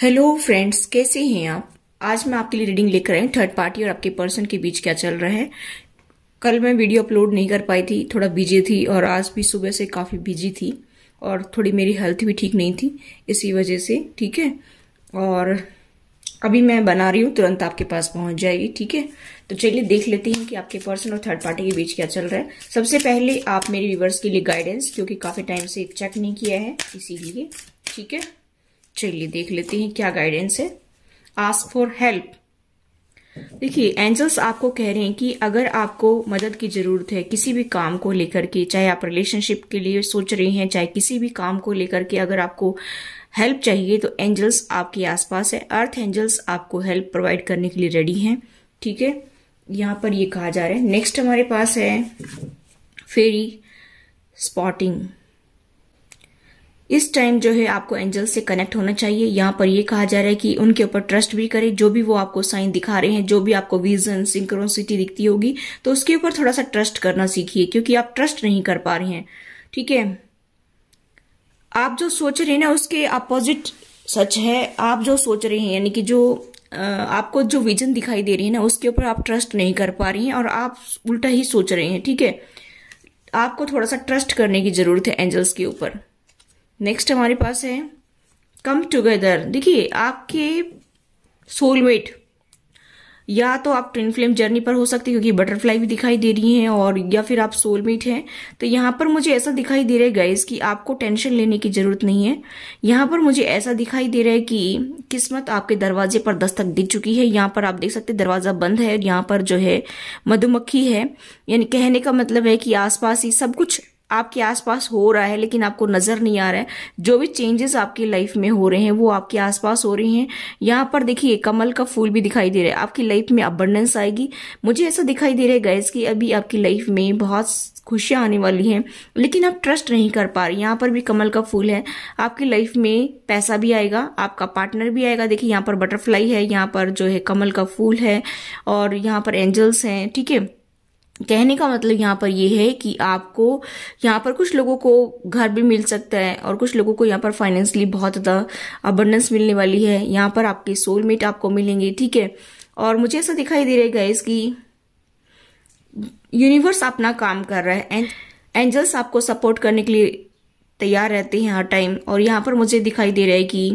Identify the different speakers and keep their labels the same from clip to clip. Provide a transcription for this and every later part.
Speaker 1: hello friends कैसे हैं आप आज मैं आपके लिए रीडिंग लेकर आई हूँ थर्ड पार्टी और आपके पर्सन के बीच क्या चल रहा है कल मैं वीडियो अपलोड नहीं कर पाई थी थोड़ा बिजी थी और आज भी सुबह से काफ़ी बिजी थी और थोड़ी मेरी हेल्थ भी ठीक नहीं थी इसी वजह से ठीक है और अभी मैं बना रही हूँ तुरंत आपके पास पहुँच जाएगी ठीक है तो चलिए देख लेते हैं कि आपके पर्सन और थर्ड पार्टी के बीच क्या चल रहा है सबसे पहले आप मेरे व्यूवर्स के लिए गाइडेंस क्योंकि काफ़ी टाइम से चेक नहीं किया है इसीलिए ठीक है चलिए देख लेते हैं क्या गाइडेंस है आस्क फॉर हेल्प देखिए एंजल्स आपको कह रहे हैं कि अगर आपको मदद की ज़रूरत है किसी भी काम को लेकर के चाहे आप रिलेशनशिप के लिए सोच रहे हैं चाहे किसी भी काम को लेकर के अगर आपको हेल्प चाहिए तो एंजल्स आपके आसपास है अर्थ एंजल्स आपको हेल्प प्रोवाइड करने के लिए रेडी हैं ठीक है यहां पर ये कहा जा रहा है नेक्स्ट हमारे पास है फेरी स्पॉटिंग इस टाइम जो है आपको एंजल से कनेक्ट होना चाहिए यहाँ पर ये कहा जा रहा है कि उनके ऊपर ट्रस्ट भी करें जो भी वो आपको साइन दिखा रहे हैं जो भी आपको विजन सिंक्रोसिटी दिखती होगी तो उसके ऊपर थोड़ा सा ट्रस्ट करना सीखिए क्योंकि आप ट्रस्ट नहीं कर पा रहे हैं ठीक है आप जो सोच रहे हैं ना उसके अपोजिट सच है आप जो सोच रहे हैं यानी कि जो आपको जो विजन दिखाई दे रही है ना उसके ऊपर आप ट्रस्ट नहीं कर पा रही हैं और आप उल्टा ही सोच रहे हैं ठीक है आपको थोड़ा सा ट्रस्ट करने की जरूरत है एंजल्स के ऊपर नेक्स्ट हमारे पास है कम टुगेदर देखिए आपके सोलमेट या तो आप ट्विन फ्लेम जर्नी पर हो सकते क्योंकि बटरफ्लाई भी दिखाई दे रही है और या फिर आप सोलमेट हैं तो यहाँ पर मुझे ऐसा दिखाई दे रहा है गाइस कि आपको टेंशन लेने की ज़रूरत नहीं है यहाँ पर मुझे ऐसा दिखाई दे रहा है कि किस्मत आपके दरवाजे पर दस्तक दे चुकी है यहाँ पर आप देख सकते दरवाज़ा बंद है और यहाँ पर जो है मधुमक्खी है यानी कहने का मतलब है कि आसपास ही सब कुछ आपके आसपास हो रहा है लेकिन आपको नज़र नहीं आ रहा है जो भी चेंजेस आपकी लाइफ में हो रहे हैं वो आपके आसपास हो रहे हैं यहाँ पर देखिए कमल का फूल भी दिखाई दे रहा है आपकी लाइफ में अबंडेंस आएगी मुझे ऐसा दिखाई दे रहा है गैस कि अभी आपकी लाइफ में बहुत खुशियाँ आने वाली हैं लेकिन आप ट्रस्ट नहीं कर पा रहे यहाँ पर भी कमल का फूल है आपकी लाइफ में पैसा भी आएगा आपका पार्टनर भी आएगा देखिए यहाँ पर बटरफ्लाई है यहाँ पर जो है कमल का फूल है और यहाँ पर एंजल्स हैं ठीक है कहने का मतलब यहाँ पर यह है कि आपको यहाँ पर कुछ लोगों को घर भी मिल सकता है और कुछ लोगों को यहाँ पर फाइनेंशली बहुत ज़्यादा अबंडेंस मिलने वाली है यहाँ पर आपके सोलमेट आपको मिलेंगे ठीक है और मुझे ऐसा दिखाई दे रहा है कि यूनिवर्स अपना काम कर रहा है एंड एंजल्स आपको सपोर्ट करने के लिए तैयार रहते हैं हर टाइम और यहाँ पर मुझे दिखाई दे रहा है कि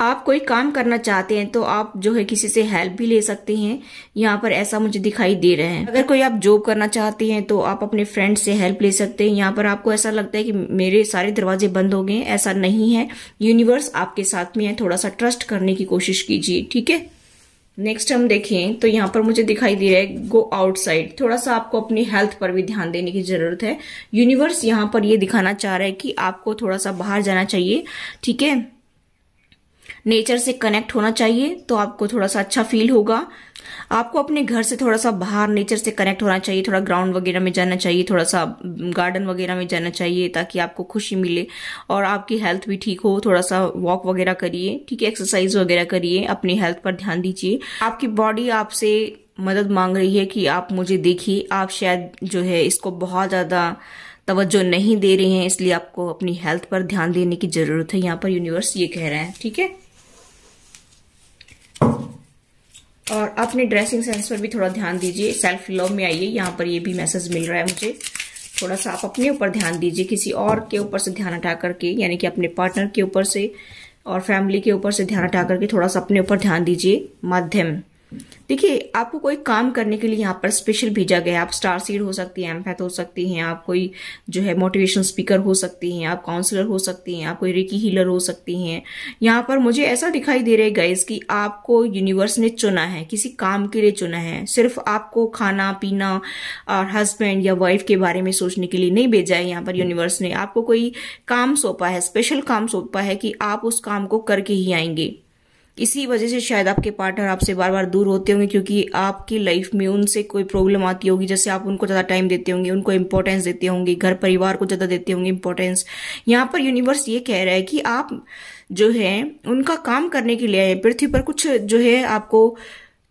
Speaker 1: आप कोई काम करना चाहते हैं तो आप जो है किसी से हेल्प भी ले सकते हैं यहाँ पर ऐसा मुझे दिखाई दे रहा है अगर कोई आप जॉब करना चाहते हैं तो आप अपने फ्रेंड से हेल्प ले सकते हैं यहाँ पर आपको ऐसा लगता है कि मेरे सारे दरवाजे बंद हो गए ऐसा नहीं है यूनिवर्स आपके साथ में है थोड़ा सा ट्रस्ट करने की कोशिश कीजिए ठीक है नेक्स्ट हम देखें तो यहाँ पर मुझे दिखाई दे रहा है गो आउटसाइड थोड़ा सा आपको अपनी हेल्थ पर भी ध्यान देने की जरूरत है यूनिवर्स यहाँ पर ये यह दिखाना चाह रहा है कि आपको थोड़ा सा बाहर जाना चाहिए ठीक है नेचर से कनेक्ट होना चाहिए तो आपको थोड़ा सा अच्छा फील होगा आपको अपने घर से थोड़ा सा बाहर नेचर से कनेक्ट होना चाहिए थोड़ा ग्राउंड वगैरह में जाना चाहिए थोड़ा सा गार्डन वगैरह में जाना चाहिए ताकि आपको खुशी मिले और आपकी हेल्थ भी ठीक हो थोड़ा सा वॉक वगैरह करिए ठीक है एक्सरसाइज वगैरह करिए अपनी हेल्थ पर ध्यान दीजिए आपकी बॉडी आपसे मदद मांग रही है कि आप मुझे देखिए आप शायद जो है इसको बहुत ज़्यादा तवज्जो नहीं दे रहे हैं इसलिए आपको अपनी हेल्थ पर ध्यान देने की ज़रूरत है यहाँ पर यूनिवर्स ये कह रहा है ठीक है और अपने ड्रेसिंग सेंस पर भी थोड़ा ध्यान दीजिए सेल्फ लव में आइए यहाँ पर ये भी मैसेज मिल रहा है मुझे थोड़ा सा आप अपने ऊपर ध्यान दीजिए किसी और के ऊपर से ध्यान हटा करके यानी कि अपने पार्टनर के ऊपर से और फैमिली के ऊपर से ध्यान हटा करके थोड़ा सा अपने ऊपर ध्यान दीजिए माध्यम देखिए आपको कोई काम करने के लिए यहाँ पर स्पेशल भेजा गया है आप स्टार सीड हो सकती हैं एम्पैथ हो सकती हैं आप कोई जो है मोटिवेशन स्पीकर हो सकती हैं आप काउंसलर हो सकती हैं आप कोई रिकी हीलर हो सकती हैं यहाँ पर मुझे ऐसा दिखाई दे रहा है गाइस कि आपको यूनिवर्स ने चुना है किसी काम के लिए चुना है सिर्फ आपको खाना पीना और हस्बैंड या वाइफ के बारे में सोचने के लिए नहीं भेजा है यहाँ पर यूनिवर्स ने आपको कोई काम सौंपा है स्पेशल काम सौंपा है कि आप उस काम को करके ही आएंगे इसी वजह से शायद आपके पार्टनर आपसे बार बार दूर होते होंगे क्योंकि आपकी लाइफ में उनसे कोई प्रॉब्लम आती होगी जैसे आप उनको ज़्यादा टाइम देते होंगे उनको इंपॉर्टेंस देते होंगे घर परिवार को ज़्यादा देते होंगे इंपॉर्टेंस यहाँ पर यूनिवर्स ये कह रहा है कि आप जो है उनका काम करने के लिए पृथ्वी पर कुछ जो है आपको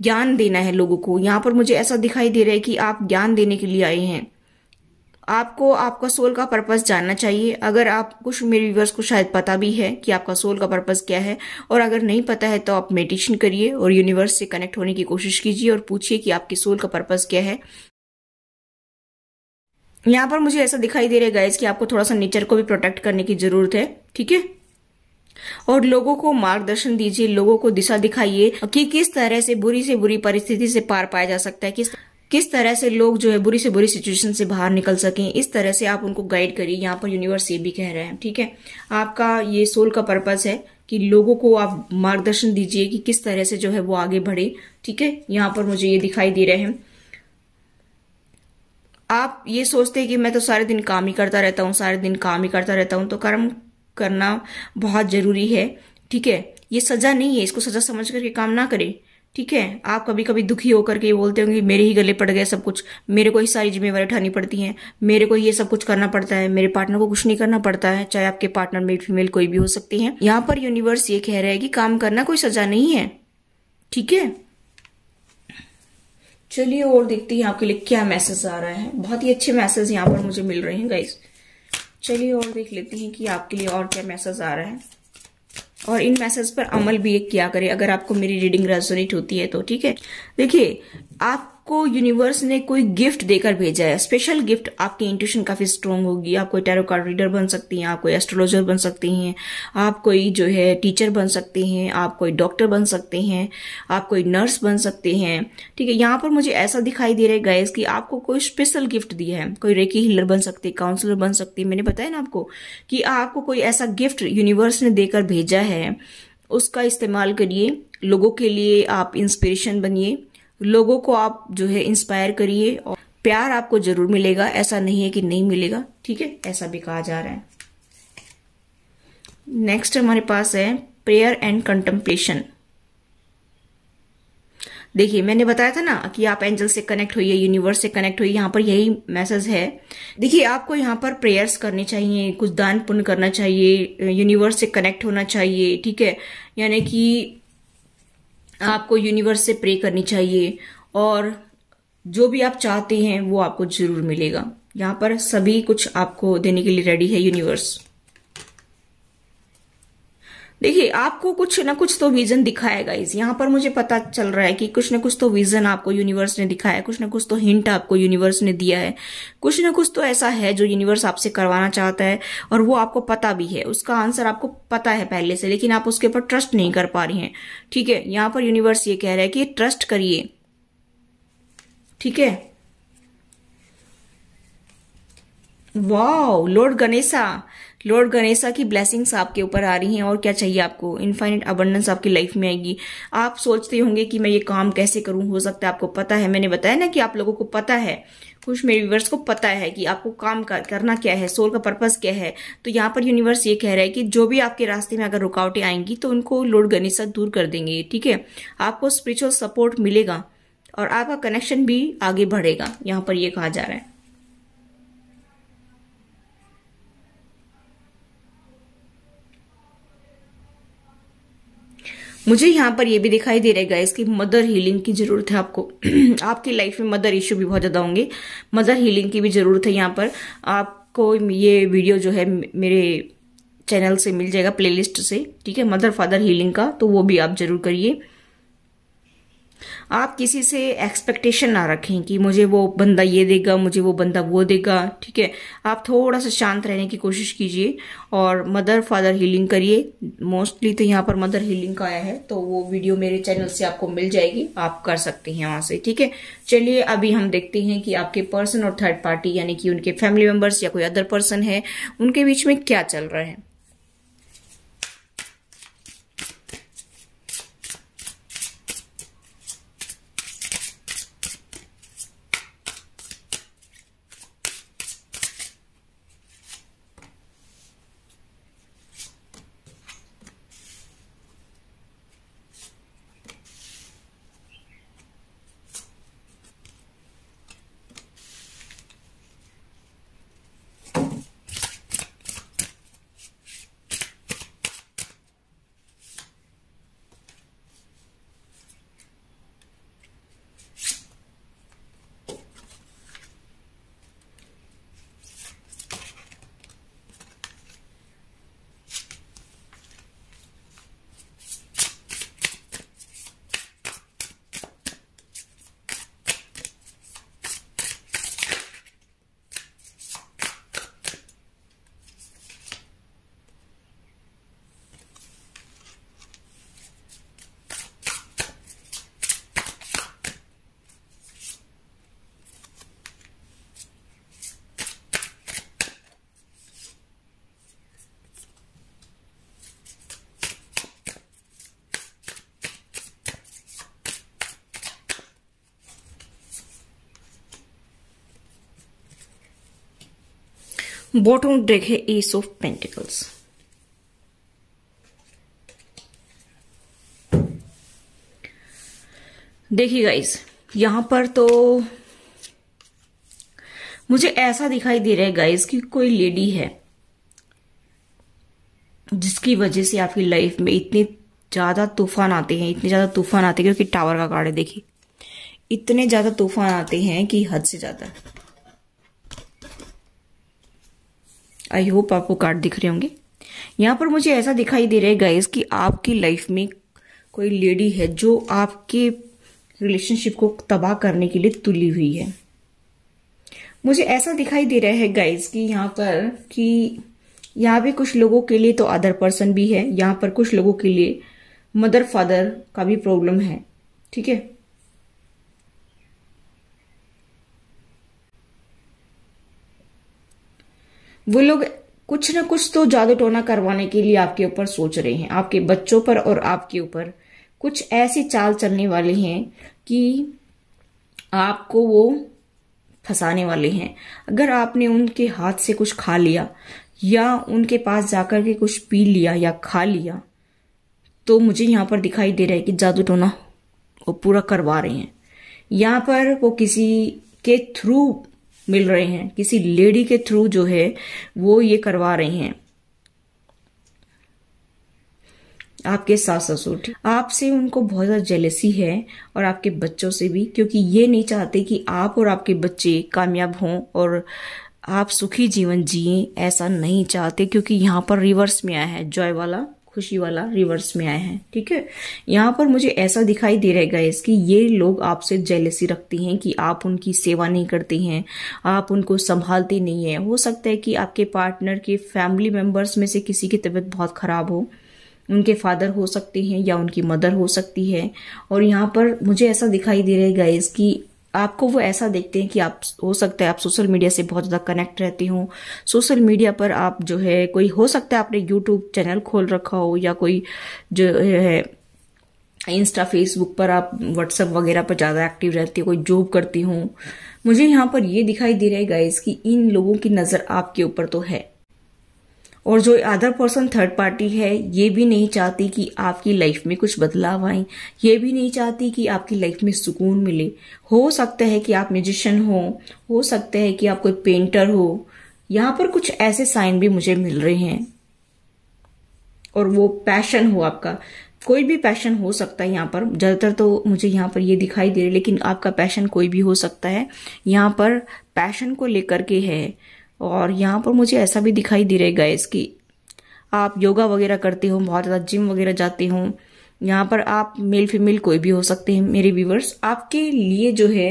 Speaker 1: ज्ञान देना है लोगों को यहाँ पर मुझे ऐसा दिखाई दे रहा है कि आप ज्ञान देने के लिए आए हैं आपको आपका सोल का पर्पस जानना चाहिए अगर आप कुछ मेरे व्यूवर्स को शायद पता भी है कि आपका सोल का पर्पस क्या है और अगर नहीं पता है तो आप मेडिटेशन करिए और यूनिवर्स से कनेक्ट होने की कोशिश कीजिए और पूछिए कि आपके सोल का पर्पस क्या है यहाँ पर मुझे ऐसा दिखाई दे रहा है गाइज कि आपको थोड़ा सा नेचर को भी प्रोटेक्ट करने की जरूरत है ठीक है और लोगों को मार्गदर्शन दीजिए लोगों को दिशा दिखाइए कि किस तरह से बुरी से बुरी परिस्थिति से पार पाया जा सकता है किस किस तरह से लोग जो है बुरी से बुरी सिचुएशन से बाहर निकल सकें इस तरह से आप उनको गाइड करिए यहाँ पर यूनिवर्स ये भी कह रहे हैं ठीक है आपका ये सोल का पर्पज है कि लोगों को आप मार्गदर्शन दीजिए कि किस तरह से जो है वो आगे बढ़े ठीक है यहाँ पर मुझे ये दिखाई दे रहे हैं आप ये सोचते हैं कि मैं तो सारे दिन काम ही करता रहता हूँ सारे दिन काम ही करता रहता हूँ तो कर्म करना बहुत जरूरी है ठीक है ये सजा नहीं है इसको सजा समझ करके काम ना करें ठीक है आप कभी कभी दुखी होकर के बोलते होंगे मेरे ही गले पड़ गए सब कुछ मेरे को ही सारी जिम्मेवारी उठानी पड़ती है मेरे को ये सब कुछ करना पड़ता है मेरे पार्टनर को कुछ नहीं करना पड़ता है चाहे आपके पार्टनर मेल फीमेल कोई भी हो सकती है यहाँ पर यूनिवर्स ये कह रहा है कि काम करना कोई सजा नहीं है ठीक है चलिए और देखते हैं आपके लिए क्या मैसेज आ रहा है बहुत ही अच्छे मैसेज यहाँ पर मुझे मिल रहे हैं गाइस चलिए और देख लेते हैं कि आपके लिए और क्या मैसेज आ रहा है और इन मैसेज पर अमल भी किया करें अगर आपको मेरी रीडिंग रेजोनेट होती है तो ठीक है देखिए आप आपको यूनिवर्स ने कोई गिफ्ट देकर भेजा है स्पेशल गिफ्ट आपकी इंट्यूशन काफी स्ट्रांग होगी आप कोई टैरो कार्ड रीडर बन सकती हैं आप कोई एस्ट्रोलॉजर बन सकती हैं आप कोई जो है टीचर बन सकते हैं आप कोई डॉक्टर बन सकते हैं आप कोई नर्स बन सकते हैं ठीक है यहाँ पर मुझे ऐसा दिखाई दे रहा है गायस कि आपको कोई स्पेशल गिफ्ट दिया है कोई रेकी हिलर बन सकती है काउंसलर बन सकती है मैंने बताया ना आपको कि आपको कोई ऐसा गिफ्ट यूनिवर्स ने देकर भेजा है उसका इस्तेमाल करिए लोगों के लिए आप इंस्पिरेशन बनिए लोगों को आप जो है इंस्पायर करिए और प्यार आपको जरूर मिलेगा ऐसा नहीं है कि नहीं मिलेगा ठीक है ऐसा भी कहा जा रहा है नेक्स्ट हमारे पास है प्रेयर एंड कंटम्पलेशन देखिए मैंने बताया था ना कि आप एंजल से कनेक्ट होइए यूनिवर्स से कनेक्ट होइए यहाँ पर यही मैसेज है देखिए आपको यहाँ पर प्रेयर्स करने चाहिए कुछ दान पुण्य करना चाहिए यूनिवर्स से कनेक्ट होना चाहिए ठीक है यानी कि आपको यूनिवर्स से प्रे करनी चाहिए और जो भी आप चाहते हैं वो आपको जरूर मिलेगा यहाँ पर सभी कुछ आपको देने के लिए रेडी है यूनिवर्स देखिए आपको कुछ ना कुछ तो विजन दिखाया गाइज यहाँ पर मुझे पता चल रहा है कि कुछ ना कुछ तो विजन आपको यूनिवर्स ने दिखाया है कुछ ना कुछ तो हिंट आपको यूनिवर्स ने दिया है कुछ ना कुछ तो ऐसा है जो यूनिवर्स आपसे करवाना चाहता है और वो आपको पता भी है उसका आंसर आपको पता है पहले से लेकिन आप उसके ऊपर ट्रस्ट नहीं कर पा रही हैं ठीक है यहाँ पर यूनिवर्स ये कह रहा है कि ट्रस्ट करिए ठीक है wow Lord Ganesha Lord Ganesha की ब्लेसिंग्स आपके ऊपर आ रही हैं और क्या चाहिए आपको इन्फाइनिट अबंडेंस आपकी लाइफ में आएगी आप सोचते होंगे कि मैं ये काम कैसे करूं हो सकता है आपको पता है मैंने बताया ना कि आप लोगों को पता है कुछ मेरे व्यूवर्स को पता है कि आपको काम करना क्या है सोल का पर्पज क्या है तो यहाँ पर यूनिवर्स ये कह रहा है कि जो भी आपके रास्ते में अगर रुकावटें आएंगी तो उनको लॉर्ड गणेशा दूर कर देंगे ठीक है आपको स्पिरिचुअल सपोर्ट मिलेगा और आपका कनेक्शन भी आगे बढ़ेगा यहाँ पर ये कहा जा रहा है मुझे यहाँ पर ये भी दिखाई दे रहा है कि मदर हीलिंग की जरूरत है आपको आपकी लाइफ में मदर इश्यू भी बहुत ज्यादा होंगे मदर हीलिंग की भी जरूरत है यहाँ पर आपको ये वीडियो जो है मेरे चैनल से मिल जाएगा प्लेलिस्ट से ठीक है मदर फादर हीलिंग का तो वो भी आप जरूर करिए आप किसी से एक्सपेक्टेशन ना रखें कि मुझे वो बंदा ये देगा मुझे वो बंदा वो देगा ठीक है आप थोड़ा सा शांत रहने की कोशिश कीजिए और मदर फादर हीलिंग करिए मोस्टली तो यहाँ पर मदर हीलिंग का आया है तो वो वीडियो मेरे चैनल से आपको मिल जाएगी आप कर सकते हैं वहां से ठीक है चलिए अभी हम देखते हैं कि आपके पर्सन और थर्ड पार्टी यानी कि उनके फैमिली मेम्बर्स या कोई अदर पर्सन है उनके बीच में क्या चल रहा है bottom deck है ace of pentacles देखिए गाइज यहां पर तो मुझे ऐसा दिखाई दे रहा है गाइज कि कोई लेडी है जिसकी वजह से आपकी लाइफ में इतने ज़्यादा तूफान आते हैं इतने ज़्यादा तूफान आते हैं क्योंकि टावर का कार्ड है देखिए इतने ज़्यादा तूफान आते हैं कि हद से ज़्यादा आई होप आपको कार्ड दिख रहे होंगे यहाँ पर मुझे ऐसा दिखाई दे रहा है गाइस कि आपकी लाइफ में कोई लेडी है जो आपके रिलेशनशिप को तबाह करने के लिए तुली हुई है मुझे ऐसा दिखाई दे रहा है गाइस कि यहाँ पर कि यहाँ पे कुछ लोगों के लिए तो अदर पर्सन भी है यहाँ पर कुछ लोगों के लिए मदर फादर का भी प्रॉब्लम है ठीक है वो लोग कुछ ना कुछ तो जादू टोना करवाने के लिए आपके ऊपर सोच रहे हैं आपके बच्चों पर और आपके ऊपर कुछ ऐसी चाल चलने वाले हैं कि आपको वो फंसाने वाले हैं अगर आपने उनके हाथ से कुछ खा लिया या उनके पास जाकर के कुछ पी लिया या खा लिया तो मुझे यहाँ पर दिखाई दे रहा है कि जादू टोना वो पूरा करवा रहे हैं यहाँ पर वो किसी के थ्रू मिल रहे हैं किसी लेडी के थ्रू जो है वो ये करवा रहे हैं आपके सास ससुर आपसे उनको बहुत ज़्यादा जेलेसी है और आपके बच्चों से भी क्योंकि ये नहीं चाहते कि आप और आपके बच्चे कामयाब हों और आप सुखी जीवन जिये ऐसा नहीं चाहते क्योंकि यहाँ पर रिवर्स में आया है जॉय वाला खुशी वाला रिवर्स में आया है ठीक है यहाँ पर मुझे ऐसा दिखाई दे रहेगा कि ये लोग आपसे जेलसी रखते हैं कि आप उनकी सेवा नहीं करते हैं आप उनको संभालते नहीं है हो सकता है कि आपके पार्टनर के फैमिली मेंबर्स में से किसी की तबीयत बहुत ख़राब हो उनके फादर हो सकते हैं या उनकी मदर हो सकती है और यहाँ पर मुझे ऐसा दिखाई दे रहा है गाइस कि आपको वो ऐसा देखते हैं कि आप हो सकता है आप सोशल मीडिया से बहुत ज़्यादा कनेक्ट रहती हूँ सोशल मीडिया पर आप जो है कोई हो सकता है आपने यूट्यूब चैनल खोल रखा हो या कोई जो है इंस्टा फेसबुक पर आप व्हाट्सएप वगैरह पर ज़्यादा एक्टिव रहती हो कोई जॉब करती हूँ मुझे यहाँ पर ये दिखाई दे रहा है गाइज कि इन लोगों की नज़र आपके ऊपर तो है और जो अदर पर्सन थर्ड पार्टी है ये भी नहीं चाहती कि आपकी लाइफ में कुछ बदलाव आए ये भी नहीं चाहती कि आपकी लाइफ में सुकून मिले हो सकता है कि आप म्यूजिशियन हो हो सकता है कि आप कोई पेंटर हो यहाँ पर कुछ ऐसे साइन भी मुझे मिल रहे हैं और वो पैशन हो आपका कोई भी पैशन हो सकता है यहाँ पर ज़्यादातर तो मुझे यहाँ पर ये दिखाई दे रहा है लेकिन आपका पैशन कोई भी हो सकता है यहाँ पर पैशन को लेकर के है और यहाँ पर मुझे ऐसा भी दिखाई दे रहेगा इसकी आप योगा वगैरह करते हो बहुत ज़्यादा जिम वगैरह जाते हो यहाँ पर आप मेल फीमेल कोई भी हो सकते हैं मेरे व्यूवर्स आपके लिए जो है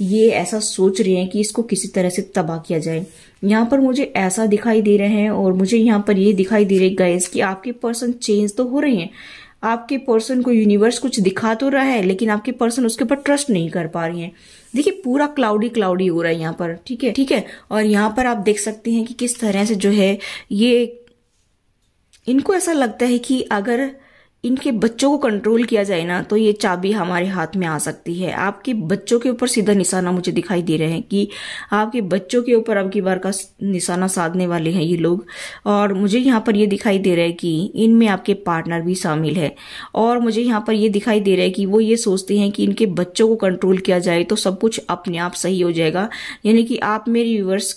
Speaker 1: ये ऐसा सोच रहे हैं कि इसको किसी तरह से तबाह किया जाए यहाँ पर मुझे ऐसा दिखाई दे रहे हैं और मुझे यहाँ पर ये दिखाई दे रहे गाइस कि आपके पर्सन चेंज तो हो रहे हैं आपके पर्सन को यूनिवर्स कुछ दिखा तो रहा है लेकिन आपके पर्सन उसके ऊपर ट्रस्ट नहीं कर पा रही हैं देखिए पूरा क्लाउडी क्लाउडी हो रहा है यहाँ पर ठीक है ठीक है और यहाँ पर आप देख सकते हैं कि किस तरह से जो है ये इनको ऐसा लगता है कि अगर इनके बच्चों को कंट्रोल किया जाए ना तो ये चाबी हमारे हाथ में आ सकती है आपके बच्चों के ऊपर सीधा निशाना मुझे दिखाई दे रहे हैं कि आपके बच्चों के ऊपर अब की बार का निशाना साधने वाले हैं ये लोग और मुझे यहाँ पर ये दिखाई दे रहा है कि इनमें आपके पार्टनर भी शामिल है और मुझे यहाँ पर ये दिखाई दे रहा है कि वो ये सोचते हैं कि इनके बच्चों को कंट्रोल किया जाए तो सब कुछ अपने आप सही हो जाएगा यानी कि आप मेरे व्यूवर्स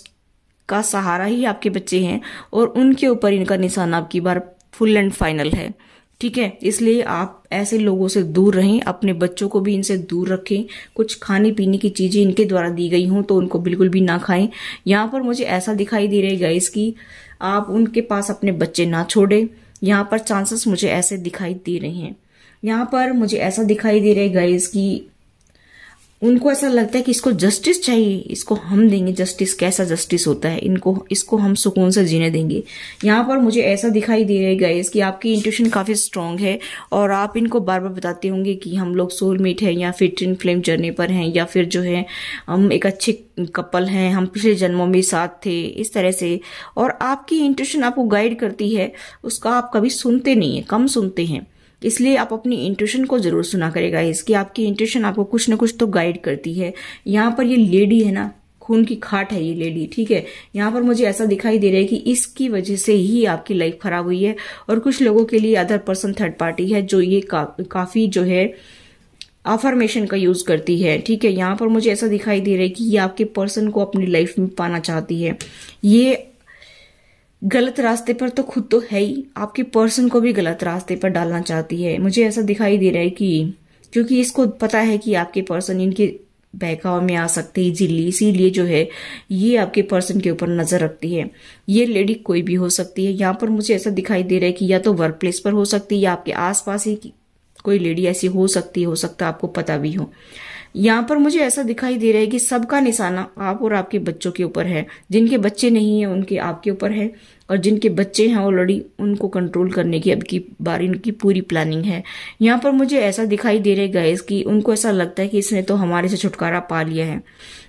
Speaker 1: का सहारा ही आपके बच्चे हैं और उनके ऊपर इनका निशाना आपकी बार फुल एंड फाइनल है ठीक है इसलिए आप ऐसे लोगों से दूर रहें अपने बच्चों को भी इनसे दूर रखें कुछ खाने पीने की चीज़ें इनके द्वारा दी गई हों तो उनको बिल्कुल भी ना खाएं यहाँ पर मुझे ऐसा दिखाई दे रही गाइस कि आप उनके पास अपने बच्चे ना छोड़ें यहाँ पर चांसेस मुझे ऐसे दिखाई दे रहे हैं यहाँ पर मुझे ऐसा दिखाई दे रहे है गाइस की उनको ऐसा लगता है कि इसको जस्टिस चाहिए इसको हम देंगे जस्टिस कैसा जस्टिस होता है इनको इसको हम सुकून से जीने देंगे यहाँ पर मुझे ऐसा दिखाई दे रहा है गाइस कि आपकी इंट्यूशन काफ़ी स्ट्रांग है और आप इनको बार बार बताते होंगे कि हम लोग सोलमेट हैं या फिर ट्रिन फ्लेम जर्नी पर हैं या फिर जो है हम एक अच्छे कपल हैं हम पिछले जन्मों में साथ थे इस तरह से और आपकी इंट्यूशन आपको गाइड करती है उसका आप कभी सुनते नहीं हैं कम सुनते हैं इसलिए आप अपनी इंट्यूशन को ज़रूर सुना करेगा इसकी आपकी इंट्यूशन आपको कुछ ना कुछ तो गाइड करती है यहाँ पर ये लेडी है ना खून की खाट है ये लेडी ठीक है यहाँ पर मुझे ऐसा दिखाई दे रहा है कि इसकी वजह से ही आपकी लाइफ खराब हुई है और कुछ लोगों के लिए अदर पर्सन थर्ड पार्टी है जो ये का, काफी जो है अफर्मेशन का यूज करती है ठीक है यहाँ पर मुझे ऐसा दिखाई दे रहा है कि ये आपके पर्सन को अपनी लाइफ में पाना चाहती है ये गलत रास्ते पर तो खुद तो है ही आपके पर्सन को भी गलत रास्ते पर डालना चाहती है मुझे ऐसा दिखाई दे रहा है कि क्योंकि इसको पता है कि आपके पर्सन इनके बहकाव में आ सकते इजीली इसीलिए जो है ये आपके पर्सन के ऊपर नजर रखती है ये लेडी कोई भी हो सकती है यहाँ पर मुझे ऐसा दिखाई दे रहा है कि या तो वर्क प्लेस पर हो सकती है या आपके आसपास ही कोई लेडी ऐसी हो सकती हो सकता आपको पता भी हो यहाँ पर मुझे ऐसा दिखाई दे रहा है कि सबका निशाना आप और आपके बच्चों के ऊपर है जिनके बच्चे नहीं है उनके आपके ऊपर है और जिनके बच्चे हैं ऑलरेडी उनको कंट्रोल करने की अब की बार इनकी पूरी प्लानिंग है यहाँ पर मुझे ऐसा दिखाई दे रहा है गैस कि उनको ऐसा लगता है कि इसने तो हमारे से छुटकारा पा लिया है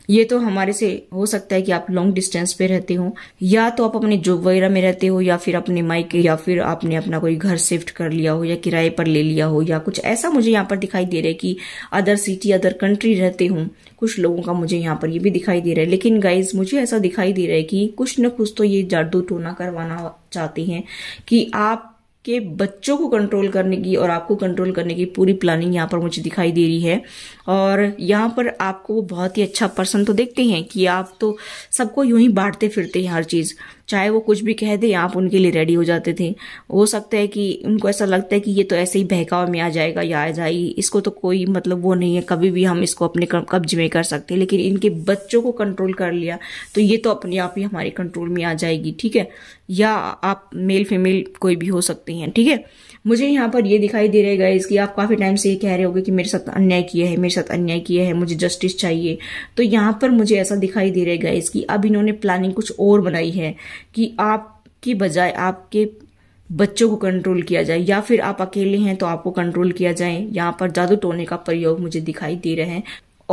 Speaker 1: ये तो हमारे से हो सकता है कि आप लॉन्ग डिस्टेंस पे रहते हो या तो आप अपने जॉब वगैरह में रहते हो या फिर अपने माइक या फिर आपने अपना कोई घर शिफ्ट कर लिया हो या किराए पर ले लिया हो या कुछ ऐसा मुझे यहाँ पर दिखाई दे रहा है कि अदर सिटी अदर कंट्री रहते हो कुछ लोगों का मुझे यहाँ पर ये भी दिखाई दे रहा है लेकिन गाइज मुझे ऐसा दिखाई दे रहा है कि कुछ न कुछ तो ये जादू टोना करवाना चाहते हैं कि आप के बच्चों को कंट्रोल करने की और आपको कंट्रोल करने की पूरी प्लानिंग यहाँ पर मुझे दिखाई दे रही है और यहाँ पर आपको बहुत ही अच्छा पर्सन तो देखते हैं कि आप तो सबको यूं ही बांटते फिरते हैं हर चीज़ चाहे वो कुछ भी कह दे आप उनके लिए रेडी हो जाते थे हो सकता है कि उनको ऐसा लगता है कि ये तो ऐसे ही बहकाव में आ जाएगा या आ जाएगी इसको तो कोई मतलब वो नहीं है कभी भी हम इसको अपने कब्जे में कर सकते हैं लेकिन इनके बच्चों को कंट्रोल कर लिया तो ये तो अपने आप ही हमारे कंट्रोल में आ जाएगी ठीक है या आप मेल फीमेल कोई भी हो सकते हैं ठीक है मुझे यहाँ पर ये दिखाई दे रहे इसकी कि आप काफ़ी टाइम से ये कह रहे होगे कि मेरे साथ अन्याय किया है मेरे साथ अन्याय किया है मुझे जस्टिस चाहिए तो यहाँ पर मुझे ऐसा दिखाई दे रहे इसकी कि अब इन्होंने प्लानिंग कुछ और बनाई है कि आपकी बजाय आपके बच्चों को कंट्रोल किया जाए या फिर आप अकेले हैं तो आपको कंट्रोल किया जाए यहाँ पर जादू टोने का प्रयोग मुझे दिखाई दे रहे हैं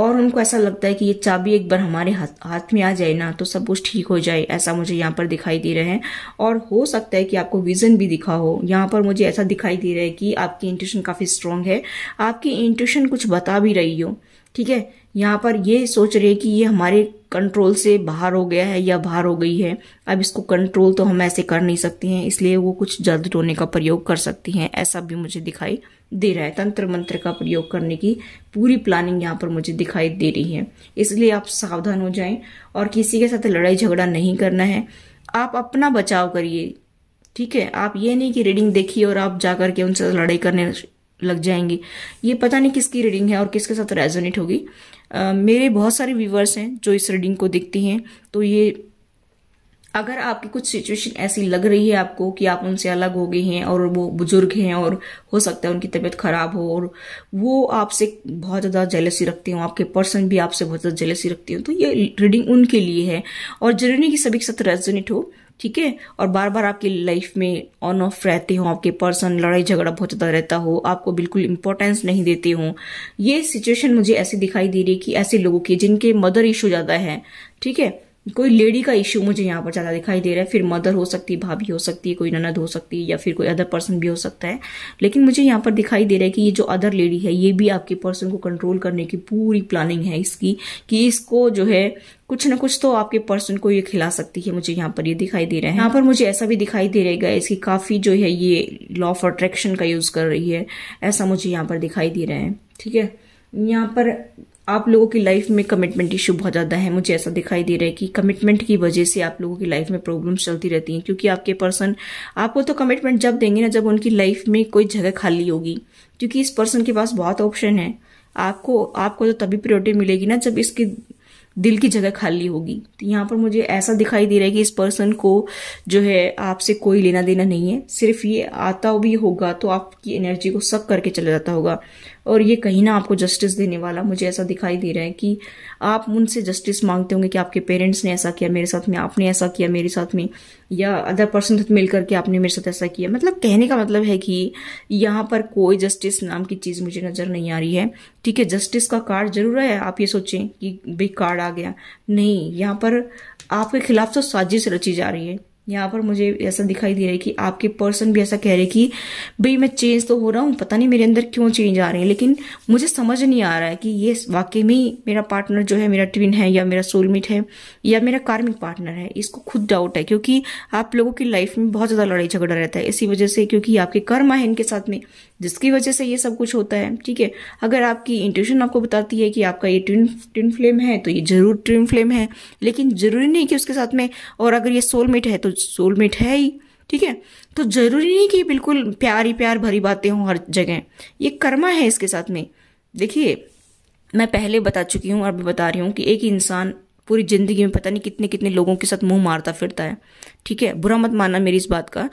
Speaker 1: और उनको ऐसा लगता है कि ये चाबी एक बार हमारे हाथ हाथ में आ जाए ना तो सब कुछ ठीक हो जाए ऐसा मुझे यहाँ पर दिखाई दे रहा है और हो सकता है कि आपको विजन भी दिखा हो यहाँ पर मुझे ऐसा दिखाई दे रहा है कि आपकी इंट्यूशन काफ़ी स्ट्रांग है आपकी इंट्यूशन कुछ बता भी रही हो ठीक है यहाँ पर ये सोच रहे कि ये हमारे कंट्रोल से बाहर हो गया है या बाहर हो गई है अब इसको कंट्रोल तो हम ऐसे कर नहीं सकते हैं इसलिए वो कुछ जल्द टोने का प्रयोग कर सकती हैं ऐसा भी मुझे दिखाई दे रहा है तंत्र मंत्र का प्रयोग करने की पूरी प्लानिंग यहाँ पर मुझे दिखाई दे रही है इसलिए आप सावधान हो जाएं और किसी के साथ लड़ाई झगड़ा नहीं करना है आप अपना बचाव करिए ठीक है आप ये नहीं कि रीडिंग देखिए और आप जा करके उनसे लड़ाई करने लग जाएंगे ये पता नहीं किसकी रीडिंग है और किसके साथ रेजोनेट होगी मेरे बहुत सारे व्यूवर्स हैं जो इस रीडिंग को देखती हैं तो ये अगर आपकी कुछ सिचुएशन ऐसी लग रही है आपको कि आप उनसे अलग हो गए हैं और वो बुजुर्ग हैं और हो सकता है उनकी तबीयत खराब हो और वो आपसे बहुत ज़्यादा जेलसी रखते हो आपके पर्सन भी आपसे बहुत ज़्यादा जेलसी रखते हो तो ये रीडिंग उनके लिए है और जरूरी कि सभी के साथ रेजोनेट हो ठीक है और बार बार आपकी लाइफ में ऑन ऑफ रहते हो आपके पर्सन लड़ाई झगड़ा बहुत ज़्यादा रहता हो आपको बिल्कुल इंपॉर्टेंस नहीं देते हो ये सिचुएशन मुझे ऐसी दिखाई दे रही है कि ऐसे लोगों की जिनके मदर इशू ज़्यादा है ठीक है कोई लेडी का इश्यू मुझे यहाँ पर ज़्यादा दिखाई दे रहा है फिर मदर हो सकती है भाभी हो सकती है कोई ननद हो सकती है या फिर कोई अदर पर्सन भी हो सकता है लेकिन मुझे यहाँ पर दिखाई दे रहा है कि ये जो अदर लेडी है ये भी आपके पर्सन को कंट्रोल करने की पूरी प्लानिंग है इसकी कि इसको जो है कुछ ना कुछ तो आपके पर्सन को ये खिला सकती है मुझे यहाँ पर ये दिखाई दे रहा है यहाँ पर मुझे ऐसा भी दिखाई दे रहेगा इसकी काफ़ी जो है ये लॉ ऑफ अट्रैक्शन का यूज़ कर रही है ऐसा मुझे यहाँ पर दिखाई दे रहा है ठीक है यहाँ पर आप लोगों की लाइफ में कमिटमेंट इशू बहुत ज़्यादा है मुझे ऐसा दिखाई दे रहा है कि कमिटमेंट की वजह से आप लोगों की लाइफ में प्रॉब्लम्स चलती रहती हैं क्योंकि आपके पर्सन आपको तो कमिटमेंट जब देंगे ना जब उनकी लाइफ में कोई जगह खाली होगी क्योंकि इस पर्सन के पास बहुत ऑप्शन है आपको आपको तो तभी प्रियोरिटी मिलेगी ना जब इसकी दिल की जगह खाली होगी तो यहाँ पर मुझे ऐसा दिखाई दे रहा है कि इस पर्सन को जो है आपसे कोई लेना देना नहीं है सिर्फ ये आता भी होगा तो आपकी एनर्जी को सब करके चला जाता होगा और ये कहीं ना आपको जस्टिस देने वाला मुझे ऐसा दिखाई दे रहा है कि आप उनसे जस्टिस मांगते होंगे कि आपके पेरेंट्स ने ऐसा किया मेरे साथ में आपने ऐसा किया मेरे साथ में या अदर पर्सन साथ मिल करके आपने मेरे साथ ऐसा किया मतलब कहने का मतलब है कि यहाँ पर कोई जस्टिस नाम की चीज़ मुझे नज़र नहीं आ रही है ठीक है जस्टिस का कार्ड जरूर है आप ये सोचें कि भाई कार्ड आ गया नहीं यहाँ पर आपके खिलाफ तो साजिश रची जा रही है यहाँ पर मुझे ऐसा दिखाई दे रहा है कि आपके पर्सन भी ऐसा कह रहे कि भाई मैं चेंज तो हो रहा हूँ पता नहीं मेरे अंदर क्यों चेंज आ रहे हैं लेकिन मुझे समझ नहीं आ रहा है कि ये वाकई में मेरा पार्टनर जो है मेरा ट्विन है या मेरा सोलमेट है या मेरा कार्मिक पार्टनर है इसको खुद डाउट है क्योंकि आप लोगों की लाइफ में बहुत ज़्यादा लड़ाई झगड़ा रहता है इसी वजह से क्योंकि आपके कर्म है इनके साथ में जिसकी वजह से ये सब कुछ होता है ठीक है अगर आपकी इंट्यूशन आपको बताती है कि आपका ये ट्विन ट्विन फ्लेम है तो ये जरूर ट्विन फ्लेम है लेकिन ज़रूरी नहीं कि उसके साथ में और अगर ये सोलमेट है तो सोलमेट है ही ठीक है तो ज़रूरी नहीं कि बिल्कुल प्यार ही प्यार भरी बातें हों हर जगह ये कर्मा है इसके साथ में देखिए मैं पहले बता चुकी हूँ और भी बता रही हूँ कि एक इंसान पूरी ज़िंदगी में पता नहीं कितने कितने लोगों के साथ मुंह मारता फिरता है ठीक है बुरा मत मानना मेरी इस बात का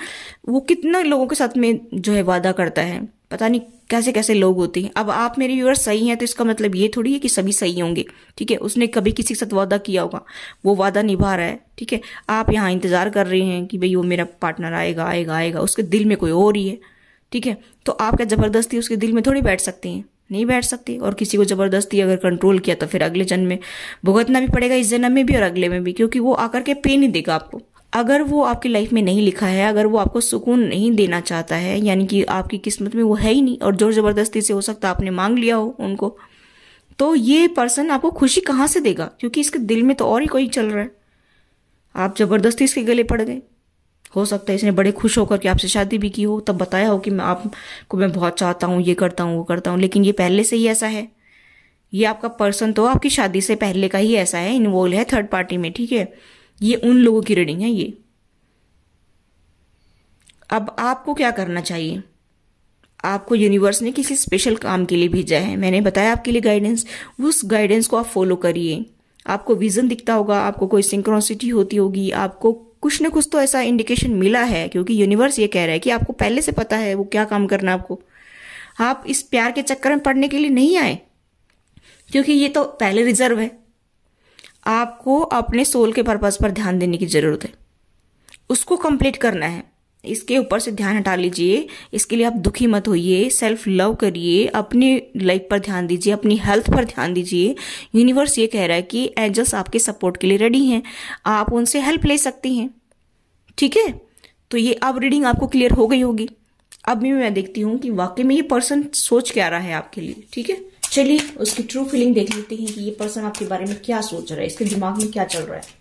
Speaker 1: वो कितना लोगों के साथ में जो है वादा करता है पता नहीं कैसे कैसे लोग होते हैं अब आप मेरे व्यूअर्स सही हैं तो इसका मतलब ये थोड़ी है कि सभी सही होंगे ठीक है उसने कभी किसी के साथ वादा किया होगा वो वादा निभा रहा है ठीक है आप यहाँ इंतज़ार कर रहे हैं कि भाई वो मेरा पार्टनर आएगा आएगा आएगा उसके दिल में कोई और ही है ठीक है तो आप क्या ज़बरदस्ती उसके दिल में थोड़ी बैठ सकते हैं नहीं बैठ सकते और किसी को ज़बरदस्ती अगर कंट्रोल किया तो फिर अगले जन्म में भुगतना भी पड़ेगा इस जन्म में भी और अगले में भी क्योंकि वो आकर के पेन ही देगा आपको अगर वो आपकी लाइफ में नहीं लिखा है अगर वो आपको सुकून नहीं देना चाहता है यानी कि आपकी किस्मत में वो है ही नहीं और जोर ज़बरदस्ती से हो सकता आपने मांग लिया हो उनको तो ये पर्सन आपको खुशी कहाँ से देगा क्योंकि इसके दिल में तो और ही कोई चल रहा है आप ज़बरदस्ती इसके गले पड़ गए हो सकता है इसने बड़े खुश होकर के आपसे शादी भी की हो तब बताया हो कि मैं आपको मैं बहुत चाहता हूँ ये करता हूँ वो करता हूँ लेकिन ये पहले से ही ऐसा है ये आपका पर्सन तो आपकी शादी से पहले का ही ऐसा है इन्वॉल्व है थर्ड पार्टी में ठीक है ये उन लोगों की रीडिंग है ये अब आपको क्या करना चाहिए आपको यूनिवर्स ने किसी स्पेशल काम के लिए भेजा है मैंने बताया आपके लिए गाइडेंस उस गाइडेंस को आप फॉलो करिए आपको विजन दिखता होगा आपको कोई सिंक्रोसिटी होती होगी आपको कुछ ना कुछ तो ऐसा इंडिकेशन मिला है क्योंकि यूनिवर्स ये कह रहा है कि आपको पहले से पता है वो क्या काम करना आपको आप इस प्यार के चक्कर में पढ़ने के लिए नहीं आए क्योंकि ये तो पहले रिजर्व है आपको अपने सोल के पर्पज़ पर ध्यान देने की ज़रूरत है उसको कंप्लीट करना है इसके ऊपर से ध्यान हटा लीजिए इसके लिए आप दुखी मत होइए सेल्फ लव करिए अपनी लाइफ पर ध्यान दीजिए अपनी हेल्थ पर ध्यान दीजिए यूनिवर्स ये कह रहा है कि एंजल्स आपके सपोर्ट के लिए रेडी हैं आप उनसे हेल्प ले सकती हैं ठीक है तो ये अब रीडिंग आपको क्लियर हो गई होगी अब भी मैं देखती हूँ कि वाकई में ये पर्सन सोच क्या रहा है आपके लिए ठीक है चलिए उसकी ट्रू फीलिंग देख लेते हैं कि ये पर्सन आपके बारे में क्या सोच रहा है इसके दिमाग में क्या चल रहा है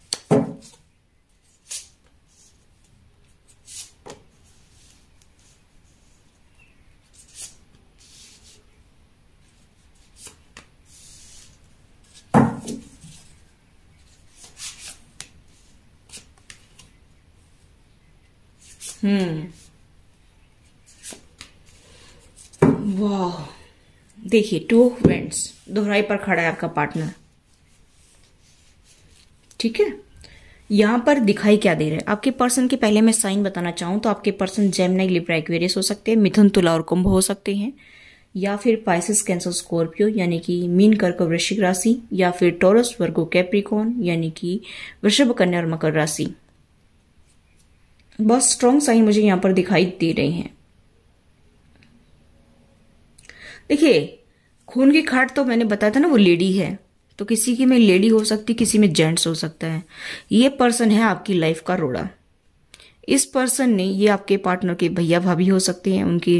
Speaker 1: हम्म वाह देखिए टू फ्रेंड्स वेंट्स दोहराई पर खड़ा है आपका पार्टनर ठीक है यहां पर दिखाई क्या दे रहा है आपके पर्सन के पहले मैं साइन बताना चाहूं तो आपके पर्सन जेमनाई लिब्रा एक्वेरियस हो सकते हैं मिथुन तुला और कुंभ हो सकते हैं या फिर पाइसिस कैंसर स्कॉर्पियो यानी कि मीन कर्क वृश्चिक राशि या फिर टोरस वर्गो कैप्रिकॉन यानी कि वृषभ कन्या और मकर राशि बहुत स्ट्रांग साइन मुझे यहां पर दिखाई दे रहे हैं देखिए खून की खाट तो मैंने बताया था ना वो लेडी है तो किसी की में लेडी हो सकती किसी में जेंट्स हो सकता है ये पर्सन है आपकी लाइफ का रोड़ा इस पर्सन ने ये आपके पार्टनर के भैया भाभी हो सकते हैं उनके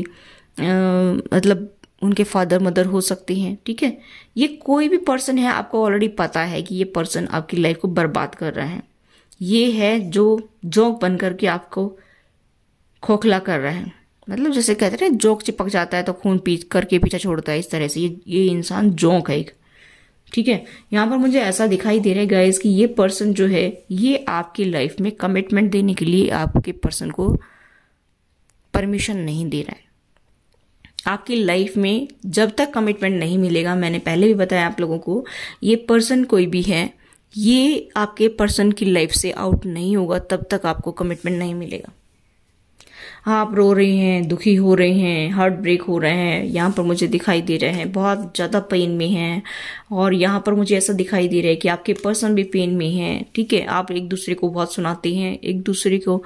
Speaker 1: मतलब उनके फादर मदर हो सकते हैं ठीक है ये कोई भी पर्सन है आपको ऑलरेडी पता है कि ये पर्सन आपकी लाइफ को बर्बाद कर रहा है ये है जो जॉक बन करके आपको खोखला कर रहा है मतलब जैसे कहते हैं ना जोंक चिपक जाता है तो खून पी करके पीछा छोड़ता है इस तरह से ये ये इंसान जोंक है एक ठीक है यहाँ पर मुझे ऐसा दिखाई दे रहा है गाइस कि ये पर्सन जो है ये आपकी लाइफ में कमिटमेंट देने के लिए आपके पर्सन को परमिशन नहीं दे रहा है आपकी लाइफ में जब तक कमिटमेंट नहीं मिलेगा मैंने पहले भी बताया आप लोगों को ये पर्सन कोई भी है ये आपके पर्सन की लाइफ से आउट नहीं होगा तब तक आपको कमिटमेंट नहीं मिलेगा आप रो रहे हैं दुखी हो रहे हैं हार्ट ब्रेक हो रहे हैं यहाँ पर मुझे दिखाई दे रहे हैं बहुत ज़्यादा पेन में हैं और यहाँ पर मुझे ऐसा दिखाई दे रहा है कि आपके पर्सन भी पेन में हैं ठीक है आप एक दूसरे को बहुत सुनाते हैं एक दूसरे को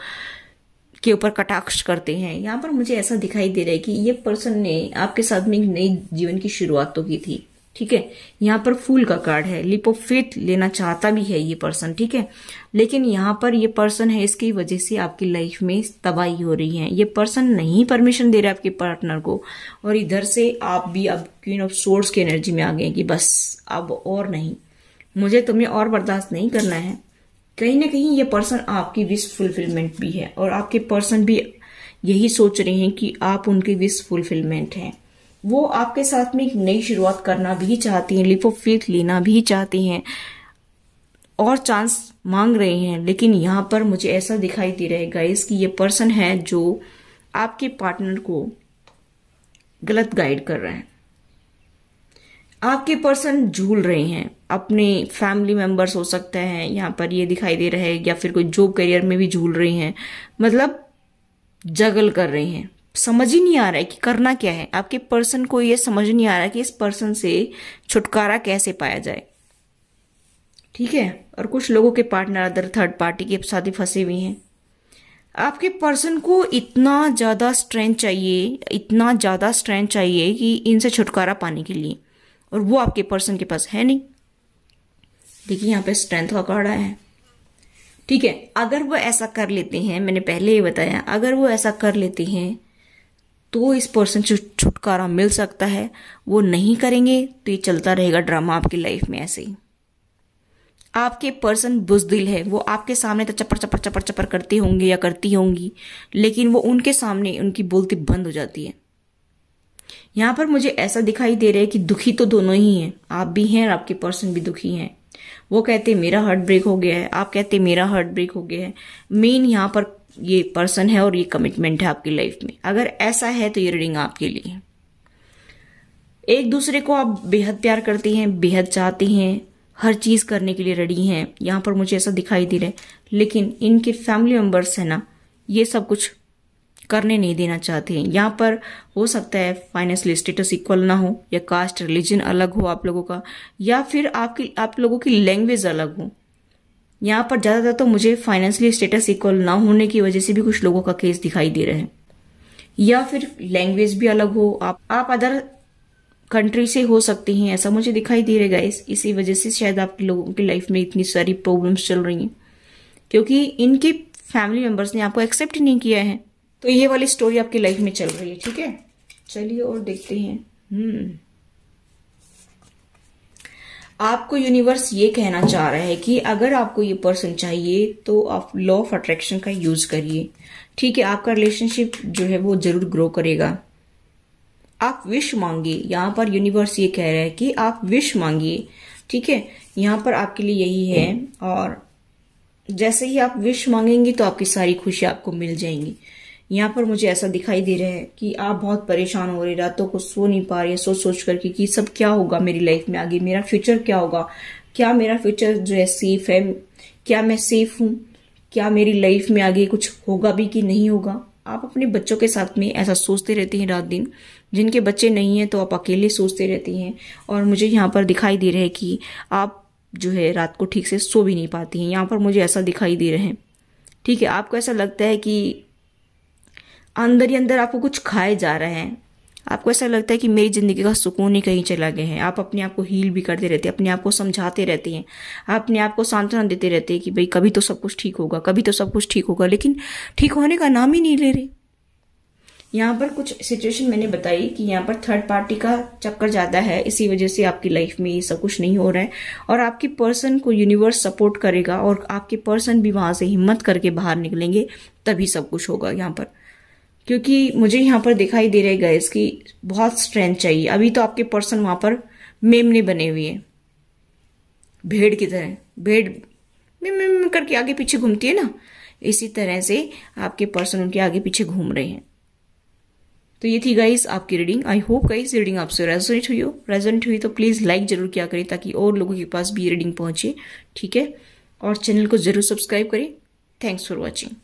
Speaker 1: के ऊपर कटाक्ष करते हैं यहाँ पर मुझे ऐसा दिखाई दे रहा है कि ये पर्सन ने आपके साथ में एक नई जीवन की शुरुआत तो की थी ठीक है यहाँ पर फूल का कार्ड है लिप ऑफ फेथ लेना चाहता भी है ये पर्सन ठीक है लेकिन यहाँ पर ये पर्सन है इसकी वजह से आपकी लाइफ में तबाही हो रही है ये पर्सन नहीं परमिशन दे रहा है आपके पार्टनर को और इधर से आप भी अब क्वीन ऑफ सोर्स की एनर्जी में आ गए कि बस अब और नहीं मुझे तुम्हें और बर्दाश्त नहीं करना है कहीं ना कहीं ये पर्सन आपकी विश फुलफिलमेंट भी है और आपके पर्सन भी यही सोच रहे हैं कि आप उनकी विश फुलफिलमेंट हैं वो आपके साथ में एक नई शुरुआत करना भी चाहती हैं लिप ऑफ फेथ लेना भी चाहती हैं और चांस मांग रहे हैं लेकिन यहाँ पर मुझे ऐसा दिखाई दे रहा है गाइस कि ये पर्सन है जो आपके पार्टनर को गलत गाइड कर रहे हैं आपके पर्सन झूल रहे हैं अपने फैमिली मेंबर्स हो सकते हैं यहाँ पर ये दिखाई दे रहा है या फिर कोई जॉब करियर में भी झूल रहे हैं मतलब जगल कर रहे हैं समझ ही नहीं आ रहा है कि करना क्या है आपके पर्सन को यह समझ नहीं आ रहा है कि इस पर्सन से छुटकारा कैसे पाया जाए ठीक है और कुछ लोगों के पार्टनर अदर थर्ड पार्टी के साथ ही फंसे हुए हैं आपके पर्सन को इतना ज़्यादा स्ट्रेंथ चाहिए इतना ज़्यादा स्ट्रेंथ चाहिए कि इनसे छुटकारा पाने के लिए और वो आपके पर्सन के पास है नहीं देखिए यहाँ पे स्ट्रेंथ का कड़ा है ठीक है अगर वो ऐसा कर लेते हैं मैंने पहले ही बताया अगर वो ऐसा कर लेते हैं तो इस पर्सन से छुटकारा मिल सकता है वो नहीं करेंगे तो ये चलता रहेगा ड्रामा आपकी लाइफ में ऐसे ही आपके पर्सन बुजदिल है वो आपके सामने तो चपर चपर चपर चपर करते होंगे या करती होंगी लेकिन वो उनके सामने उनकी बोलती बंद हो जाती है यहाँ पर मुझे ऐसा दिखाई दे रहा है कि दुखी तो दोनों ही हैं आप भी हैं और आपके पर्सन भी दुखी हैं वो कहते मेरा हार्ट ब्रेक हो गया है आप कहते मेरा हार्ट ब्रेक हो गया है मेन यहाँ पर ये पर्सन है और ये कमिटमेंट है आपकी लाइफ में अगर ऐसा है तो ये रीडिंग आपके लिए एक दूसरे को आप बेहद प्यार करती हैं बेहद चाहती हैं हर चीज करने के लिए रेडी हैं यहां पर मुझे ऐसा दिखाई दे रहा है लेकिन इनके फैमिली मेम्बर्स है ना ये सब कुछ करने नहीं देना चाहते हैं यहाँ पर हो सकता है फाइनेंशियल स्टेटस इक्वल ना हो या कास्ट रिलीजन अलग हो आप लोगों का या फिर आपकी आप लोगों की लैंग्वेज अलग हो यहाँ पर ज़्यादातर तो मुझे फाइनेंशियली स्टेटस इक्वल ना होने की वजह से भी कुछ लोगों का केस दिखाई दे रहा है या फिर लैंग्वेज भी अलग हो आप आप अदर कंट्री से हो सकते हैं ऐसा मुझे दिखाई दे रहेगा इस इसी वजह से शायद आपके लोगों की लाइफ में इतनी सारी प्रॉब्लम्स चल रही हैं क्योंकि इनके फैमिली मेम्बर्स ने आपको एक्सेप्ट नहीं किया है तो ये वाली स्टोरी आपकी लाइफ में चल रही है ठीक है चलिए और देखते हैं हम्म आपको यूनिवर्स ये कहना चाह रहा है कि अगर आपको ये पर्सन चाहिए तो आप लॉ ऑफ अट्रैक्शन का यूज करिए ठीक है आपका रिलेशनशिप जो है वो जरूर ग्रो करेगा आप विश मांगिए यहाँ पर यूनिवर्स ये कह रहा है कि आप विश मांगिए ठीक है यहाँ पर आपके लिए यही है और जैसे ही आप विश मांगेंगी तो आपकी सारी खुशी आपको मिल जाएंगी यहाँ पर मुझे ऐसा दिखाई दे रहा है कि आप बहुत परेशान हो रहे रातों को सो नहीं पा रहे सोच सोच करके कि सब क्या होगा मेरी लाइफ में आगे मेरा फ्यूचर क्या होगा क्या मेरा फ्यूचर जो है सेफ है क्या मैं सेफ हूँ क्या मेरी लाइफ में आगे कुछ होगा भी कि नहीं होगा आप अपने बच्चों के साथ में ऐसा सोचते रहते हैं रात दिन जिनके बच्चे नहीं हैं तो आप अकेले सोचते रहते हैं और मुझे यहाँ पर दिखाई दे रहा है कि आप जो है रात को ठीक से सो भी नहीं पाती हैं यहाँ पर मुझे ऐसा दिखाई दे रहे हैं ठीक है आपको ऐसा लगता है कि अंदर ही अंदर आपको कुछ खाए जा रहे हैं आपको ऐसा लगता है कि मेरी ज़िंदगी का सुकून ही कहीं चला गया है आप अपने आप को हील भी करते रहते हैं अपने आप को समझाते रहते हैं अपने आप को सांत्वना देते रहते हैं कि भाई कभी तो सब कुछ ठीक होगा कभी तो सब कुछ ठीक होगा लेकिन ठीक होने का नाम ही नहीं ले रहे यहाँ पर कुछ सिचुएशन मैंने बताई कि यहाँ पर थर्ड पार्टी का चक्कर जाता है इसी वजह से आपकी लाइफ में ये सब कुछ नहीं हो रहा है और आपकी पर्सन को यूनिवर्स सपोर्ट करेगा और आपके पर्सन भी वहां से हिम्मत करके बाहर निकलेंगे तभी सब कुछ होगा यहाँ पर क्योंकि मुझे यहाँ पर दिखाई दे रहे है गाइस कि बहुत स्ट्रेंथ चाहिए अभी तो आपके पर्सन वहां पर मेमने बने हुए हैं भेड़ की तरह भेड़ मेम मेम करके आगे पीछे घूमती है ना इसी तरह से आपके पर्सन उनके आगे पीछे घूम रहे हैं तो ये थी गाइस आपकी reading I hope guys reading आपसे रेजोनेट हुई हो रेजोनेट हुई तो प्लीज़ लाइक जरूर किया करें ताकि और लोगों के पास भी रीडिंग पहुंचे ठीक है और चैनल को जरूर सब्सक्राइब करें थैंक्स फॉर वॉचिंग